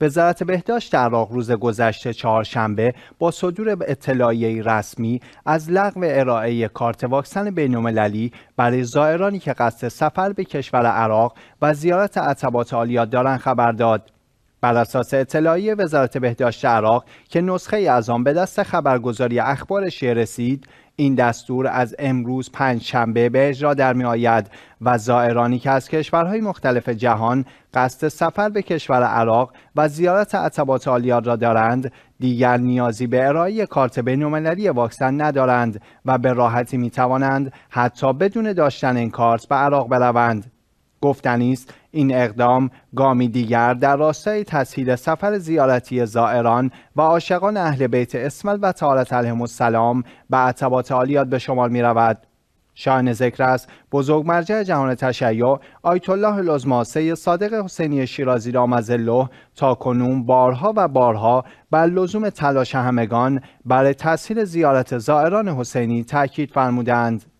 وزارت بهداشت در روز گذشته چهارشنبه با صدور اطلاعیه رسمی از لغو ارائه کارت واکسن بین‌المللی برای زائرانی که قصد سفر به کشور عراق و زیارت عتبات عالیات دارند خبر داد بر اساس اطلاعیه وزارت بهداشت عراق که نسخه از آن به دست خبرگزاری اخبار شیعه رسید این دستور از امروز پنج شنبه به اجرا در می آید و زائرانی که از کشورهای مختلف جهان قصد سفر به کشور عراق و زیارت عطبات آلیار را دارند دیگر نیازی به ارائه کارت بینالمللی واکسن ندارند و به راحتی می توانند حتی بدون داشتن این کارت به عراق بروند گفتنی است این اقدام گامی دیگر در راستای تسهیل سفر زیارتی زائران و عاشقان اهل بیت اسمت و تعالت علیهم السلام به عتبات عالیات به شمار می رود. شاهن ذکر است بزرگ مرجع جهان تشیع آیت الله لزماسه صادق حسینی شیرازی را الله تا کنون بارها و بارها بر لزوم تلاش همگان برای تسهیل زیارت زائران حسینی تاکید فرمودند